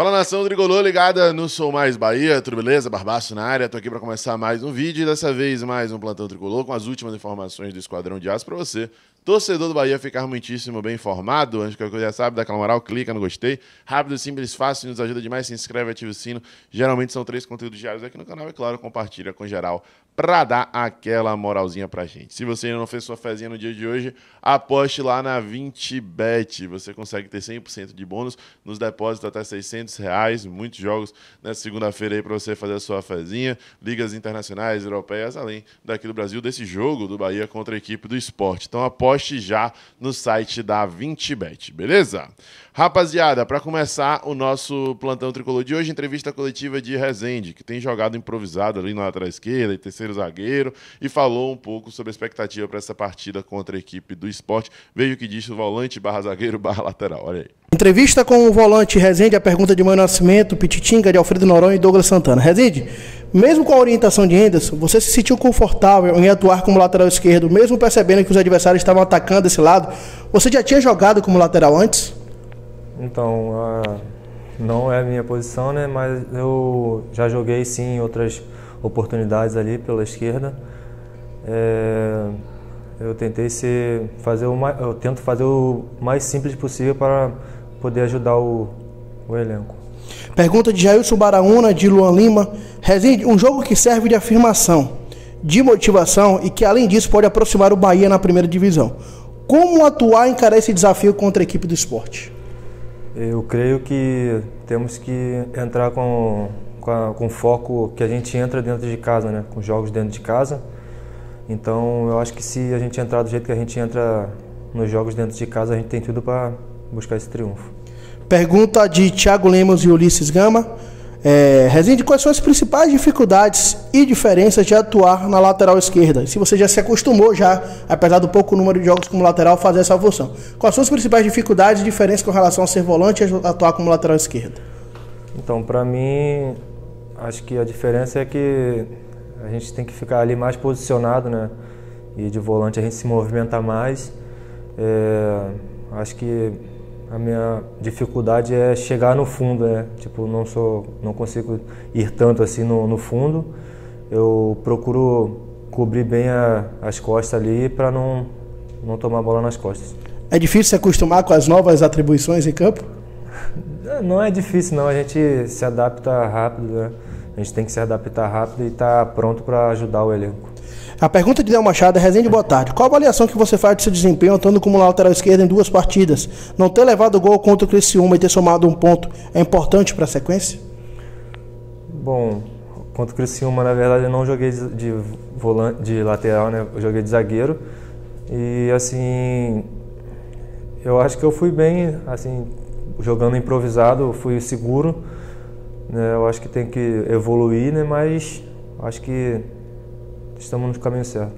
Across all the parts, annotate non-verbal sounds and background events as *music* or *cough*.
Fala nação Trigolô ligada no Sou Mais Bahia, tudo beleza? Barbaço na área, tô aqui para começar mais um vídeo e dessa vez mais um Plantão Tricolor com as últimas informações do Esquadrão de Aço para você Torcedor do Bahia ficar muitíssimo bem informado. Antes que eu já sabe, dá aquela moral, clica no gostei. Rápido, simples, fácil, nos ajuda demais. Se inscreve, ativa o sino. Geralmente são três conteúdos diários aqui no canal e, é claro, compartilha com geral para dar aquela moralzinha pra gente. Se você ainda não fez sua fezinha no dia de hoje, aposte lá na 20bet. Você consegue ter 100% de bônus nos depósitos até 600 reais. Muitos jogos nessa segunda-feira aí para você fazer a sua fezinha. Ligas internacionais, europeias, além daqui do Brasil, desse jogo do Bahia contra a equipe do esporte. Então aposte aposte já no site da 20bet, beleza? Rapaziada, para começar o nosso plantão tricolor de hoje, entrevista coletiva de Rezende, que tem jogado improvisado ali na lateral esquerda e terceiro zagueiro, e falou um pouco sobre a expectativa para essa partida contra a equipe do esporte. Veja o que disse o volante barra zagueiro barra lateral. Olha aí. Entrevista com o volante Rezende, a pergunta de Mãe Nascimento, Pititinga, de Alfredo Noronha e Douglas Santana. Rezende, mesmo com a orientação de Henderson, você se sentiu confortável em atuar como lateral esquerdo, mesmo percebendo que os adversários estavam atacando esse lado? Você já tinha jogado como lateral antes? Então, não é a minha posição, né? Mas eu já joguei sim em outras oportunidades ali pela esquerda. É, eu tentei ser, fazer o mais, eu tento fazer o mais simples possível para poder ajudar o, o elenco. Pergunta de Jailson Baraúna, de Luan Lima. Resende, um jogo que serve de afirmação, de motivação e que, além disso, pode aproximar o Bahia na primeira divisão. Como atuar e encarar esse desafio contra a equipe do esporte? Eu creio que temos que entrar com, com, a, com foco que a gente entra dentro de casa, né? com jogos dentro de casa. Então, eu acho que se a gente entrar do jeito que a gente entra nos jogos dentro de casa, a gente tem tudo para buscar esse triunfo. Pergunta de Thiago Lemos e Ulisses Gama. É, quais são as principais dificuldades e diferenças de atuar na lateral esquerda? Se você já se acostumou já, apesar do pouco número de jogos como lateral, fazer essa função. Quais são as principais dificuldades e diferenças com relação a ser volante e atuar como lateral esquerda? Então, para mim, acho que a diferença é que a gente tem que ficar ali mais posicionado, né? E de volante a gente se movimenta mais. É, acho que a minha dificuldade é chegar no fundo, né? tipo não sou, não consigo ir tanto assim no, no fundo. Eu procuro cobrir bem a, as costas ali para não não tomar bola nas costas. É difícil se acostumar com as novas atribuições em campo? É, não é difícil não, a gente se adapta rápido, né? A gente tem que se adaptar rápido e estar tá pronto para ajudar o elenco. A pergunta de Del Machado é Resende, boa tarde. Qual a avaliação que você faz de seu desempenho atuando como lateral esquerdo em duas partidas? Não ter levado gol contra o Criciúma e ter somado um ponto é importante para a sequência? Bom, contra o Criciúma, na verdade, eu não joguei de, volante, de lateral, né? Eu joguei de zagueiro. E, assim, eu acho que eu fui bem, assim, jogando improvisado, fui seguro. Né? Eu acho que tem que evoluir, né? Mas acho que estamos no caminho certo.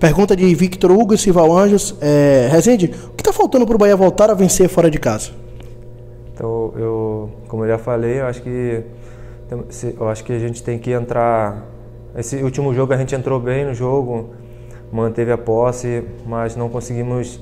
Pergunta de Victor Hugo Silval Anjos. É, Rezende, o que está faltando para o Bahia voltar a vencer fora de casa? Então, eu, como eu já falei, eu acho que eu acho que a gente tem que entrar. Esse último jogo a gente entrou bem no jogo, manteve a posse, mas não conseguimos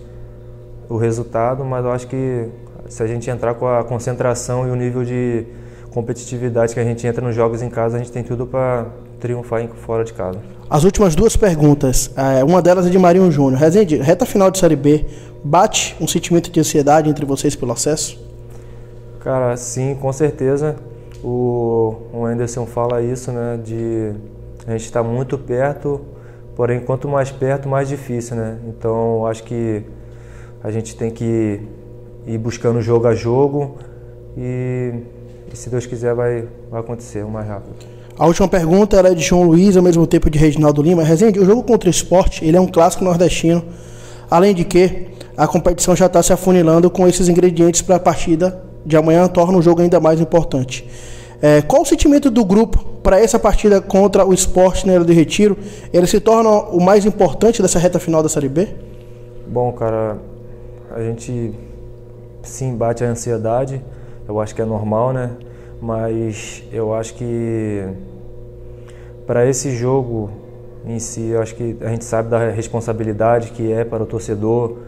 o resultado. Mas eu acho que se a gente entrar com a concentração e o nível de competitividade que a gente entra nos jogos em casa, a gente tem tudo para triunfar fora de casa. As últimas duas perguntas, eh, uma delas é de Marinho Júnior. Resende, reta final de Série B, bate um sentimento de ansiedade entre vocês pelo acesso? Cara, sim, com certeza. O, o Anderson fala isso, né? De a gente estar tá muito perto, porém quanto mais perto, mais difícil, né? Então acho que a gente tem que ir buscando jogo a jogo e, e se Deus quiser vai, vai acontecer o mais rápido. A última pergunta era é de João Luiz, ao mesmo tempo de Reginaldo Lima. Rezende, o jogo contra o esporte ele é um clássico nordestino, além de que a competição já está se afunilando com esses ingredientes para a partida de amanhã, torna o jogo ainda mais importante. É, qual o sentimento do grupo para essa partida contra o esporte na Era do Retiro? Ele se torna o mais importante dessa reta final da Série B? Bom, cara, a gente sim bate a ansiedade, eu acho que é normal, né? mas eu acho que para esse jogo em si, eu acho que a gente sabe da responsabilidade que é para o torcedor,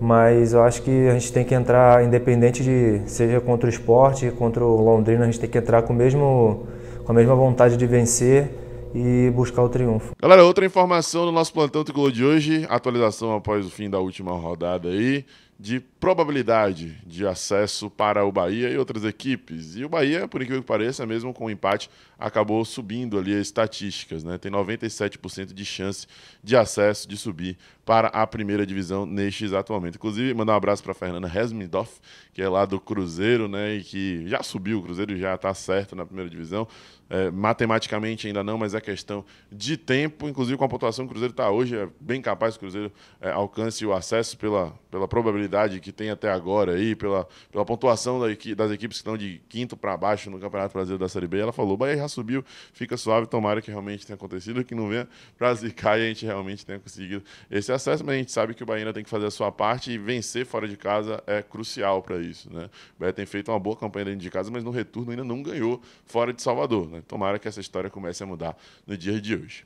mas eu acho que a gente tem que entrar, independente de seja contra o esporte, contra o Londrina, a gente tem que entrar com, mesmo, com a mesma vontade de vencer e buscar o triunfo. Galera, outra informação do nosso plantão Gol de hoje, atualização após o fim da última rodada aí de probabilidade de acesso para o Bahia e outras equipes. E o Bahia, por incrível que pareça, mesmo com o empate, acabou subindo ali as estatísticas. Né? Tem 97% de chance de acesso de subir para a primeira divisão neste exato momento. Inclusive, mandar um abraço para a Fernanda Resmindorf, que é lá do Cruzeiro, né? E que já subiu, o Cruzeiro já está certo na primeira divisão. É, matematicamente ainda não, mas é questão de tempo. Inclusive, com a pontuação que o Cruzeiro está hoje, é bem capaz que o Cruzeiro é, alcance o acesso pela, pela probabilidade que tem até agora aí, pela, pela pontuação da das equipes que estão de quinto para baixo no Campeonato Brasileiro da Série B. Ela falou: Bahia já subiu, fica suave, tomara que realmente tenha acontecido, que não venha para zicar e a gente realmente tenha conseguido esse acesso, mas a gente sabe que o Bahia tem que fazer a sua parte e vencer fora de casa é crucial para isso. Né? O Bahia tem feito uma boa campanha dentro de casa, mas no retorno ainda não ganhou fora de Salvador. Né? Tomara que essa história comece a mudar no dia de hoje.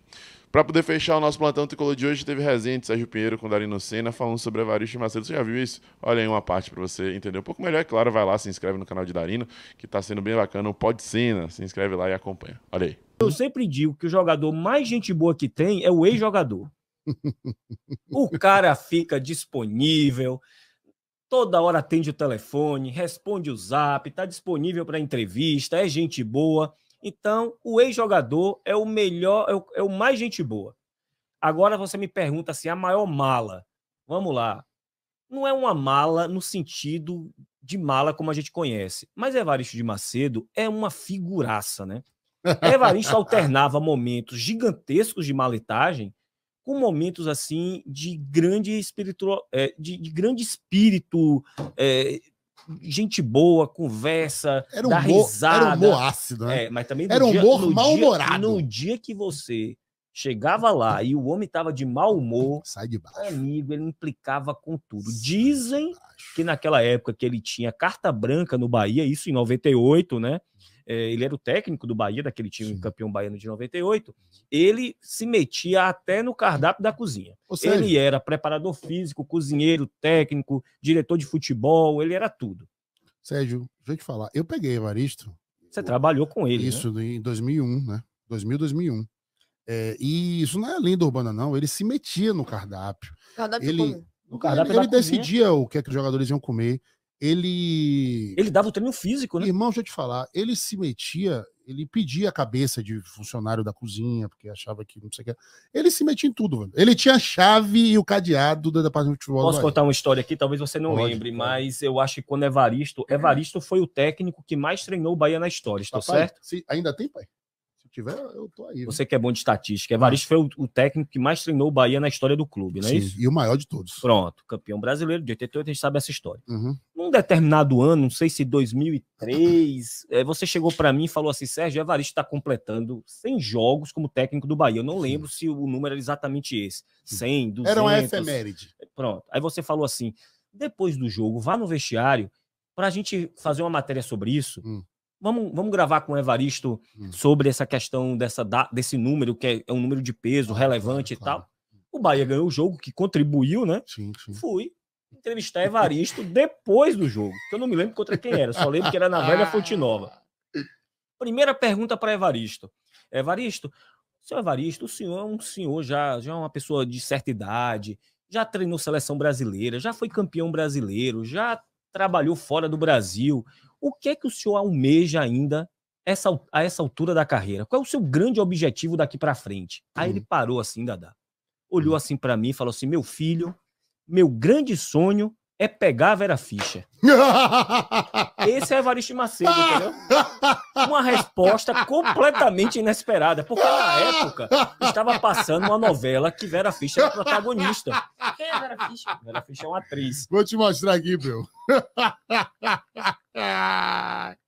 Para poder fechar o nosso plantão tricolor de hoje, teve resenha de Sérgio Pinheiro com Darino Senna falando sobre Evaristo e Macedo. Você já viu isso? Olha aí uma parte para você entender um pouco melhor. É claro, vai lá, se inscreve no canal de Darino, que está sendo bem bacana. O Pode Senna, se inscreve lá e acompanha. Olha aí. Eu sempre digo que o jogador mais gente boa que tem é o ex-jogador o cara fica disponível, toda hora atende o telefone, responde o zap, está disponível para entrevista, é gente boa. Então, o ex-jogador é o melhor, é o, é o, mais gente boa. Agora você me pergunta se assim, a maior mala. Vamos lá. Não é uma mala no sentido de mala como a gente conhece, mas Evaristo de Macedo é uma figuraça, né? *laughs* Evaristo alternava momentos gigantescos de maletagem com momentos assim de grande espiritual, é, de, de, grande espírito, é, gente boa, conversa, era um dá humor, risada. Era um humor ácido, né? É, mas também era um humor mal-humorado. No dia que você chegava lá e o homem tava de mau humor, sai de baixo. Amigo, ele implicava com tudo. Sai Dizem que naquela época que ele tinha carta branca no Bahia, isso em 98, né? Uhum é, ele era o técnico do Bahia, daquele time Sim. campeão baiano de 98, ele se metia até no cardápio da cozinha. Seja, ele era preparador físico, cozinheiro, técnico, diretor de futebol, ele era tudo. Sérgio, deixa eu te falar, eu peguei Evaristo. Você trabalhou com ele, né? Isso, né? em 2001, né? 2000, 2001. É, e isso não é lenda urbana, não. Ele se metia no cardápio. Cardápio ele, no cardápio ele, ele decidia o que, é que os jogadores iam comer ele. Ele dava o treino físico, né? Irmão, deixa eu te falar, ele se metia, ele pedia a cabeça de funcionário da cozinha, porque achava que não sei o que. Ele se metia em tudo, velho. Ele tinha a chave e o cadeado da departamento do futebol. Posso contar uma história aqui, talvez você não Pode, lembre, mas eu acho que quando Evaristo. Evaristo foi o técnico que mais treinou o Bahia na história, está certo? Sim, ainda tem, pai? tiver, eu tô aí. Né? Você que é bom de estatística. Evaristo ah. foi o, o, técnico que mais treinou o Bahia na história do clube, não é Sim, isso? E o maior de todos. Pronto, campeão brasileiro de 88, a gente sabe essa história. Uhum. Num determinado ano, não sei se 2003, *laughs* é, você chegou para mim e falou assim: Sérgio, Evaristo está completando 100 jogos como técnico do Bahia. Eu não lembro Sim. se o número era exatamente esse: 100, 200. Era uma efeméride. Pronto. Aí você falou assim: depois do jogo, vá no vestiário para a gente fazer uma matéria sobre isso, hum. Vamos, vamos gravar com o Evaristo hum. sobre essa questão dessa, desse número, que é, é um número de peso relevante claro, e tal. Claro. O Bahia ganhou o jogo, que contribuiu, né? Sim, sim. Fui entrevistar Evaristo depois do jogo, que eu não me lembro contra quem era, só lembro que era na velha Fonte Nova. Ah. Primeira pergunta para Evaristo. Evaristo, senhor Evaristo, o senhor é um senhor já, já é uma pessoa de certa idade, já treinou seleção brasileira, já foi campeão brasileiro, já trabalhou fora do Brasil. O que é que o senhor almeja ainda essa, a essa altura da carreira? Qual é o seu grande objetivo daqui para frente? Aí uhum. ele parou assim, Dadá. Olhou uhum. assim para mim e falou assim: Meu filho, meu grande sonho é pegar a Vera Fischer. *laughs* Esse é Evaristo Macedo, entendeu? Uma resposta completamente inesperada, porque na época estava passando uma novela que Vera Fischer era protagonista. Quem é Vera Fischer? Vera Fischer é uma atriz. Vou te mostrar aqui, meu. *laughs*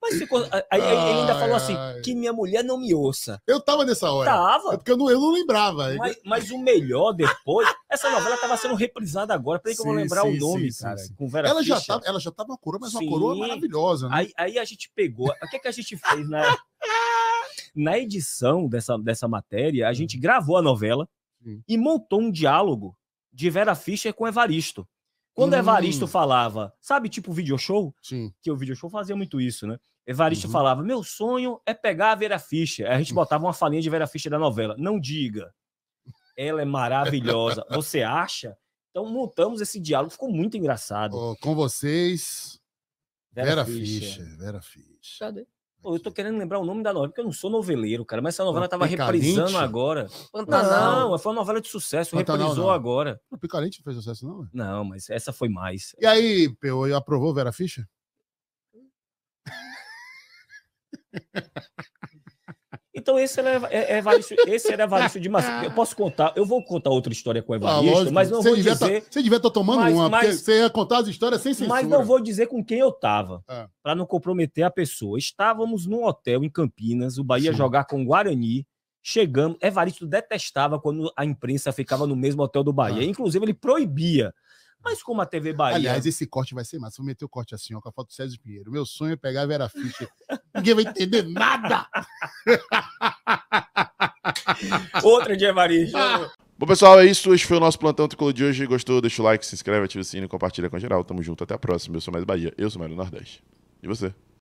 Mas ficou. Aí, ai, ele ainda falou assim: ai. que minha mulher não me ouça. Eu tava nessa hora. Tava. É porque eu não, eu não lembrava. Mas, mas o melhor depois. essa novela tava sendo reprisada agora. Peraí que eu vou lembrar sim, o nome, sim, cara. Com Vera ela, Fischer. já tava, ela já tava uma coroa, mas uma coroa maravilhosa, né? Aí, aí a gente pegou. O que, é que a gente fez na. *laughs* na edição dessa, dessa matéria, a gente hum. gravou a novela e montou um diálogo de Vera Fischer com Evaristo. Quando hum. Evaristo falava, sabe, tipo video show? Sim. Que o video show fazia muito isso, né? Evaristo uhum. falava: Meu sonho é pegar a Vera Fischer. Aí a gente hum. botava uma falinha de Vera Fischer da novela. Não diga. Ela é maravilhosa. *laughs* Você acha? Então montamos esse diálogo, ficou muito engraçado. Oh, com vocês, Vera, Vera Fischer. Fischer. Vera Fischer. Cadê? eu tô querendo lembrar o nome da novela, porque eu não sou noveleiro, cara, mas essa novela tava reprisando agora. Pantanal, não, foi uma novela de sucesso, Pantanal, reprisou não. agora. O Picarente não fez sucesso, não? Não, mas essa foi mais. E aí, Peu, aprovou Vera Ficha? *laughs* Então esse era, é, é, Evaristo, esse era Evaristo de Macedo. Eu posso contar, eu vou contar outra história com ah, Evaristo, ah, mas não vou tá, dizer... Tá, você devia estar tá tomando mas, uma, mas, você ia contar as histórias sem censura. Mas não vou dizer com quem eu estava, é. Ah. para não comprometer a pessoa. Estávamos num hotel em Campinas, o Bahia Sim. jogar com o Guarani, chegamos... Evaristo detestava quando a imprensa ficava no mesmo hotel do Bahia. Ah. Inclusive, ele proibia mas como a TV Bahia. Aliás, esse corte vai ser massa. Vou meter o corte assim, ó, com a foto do César Pinheiro. Meu sonho é pegar a Vera Fischer. Ninguém vai entender nada! Outra de Evaristo. Bom, pessoal, é isso. Este foi o nosso Plantão Tricolor de hoje. Gostou? Deixa o like, se inscreve, ativa o sininho, compartilha com a geral. Tamo junto, até a próxima. Eu sou mais Bahia, eu sou mais do Nordeste. E você?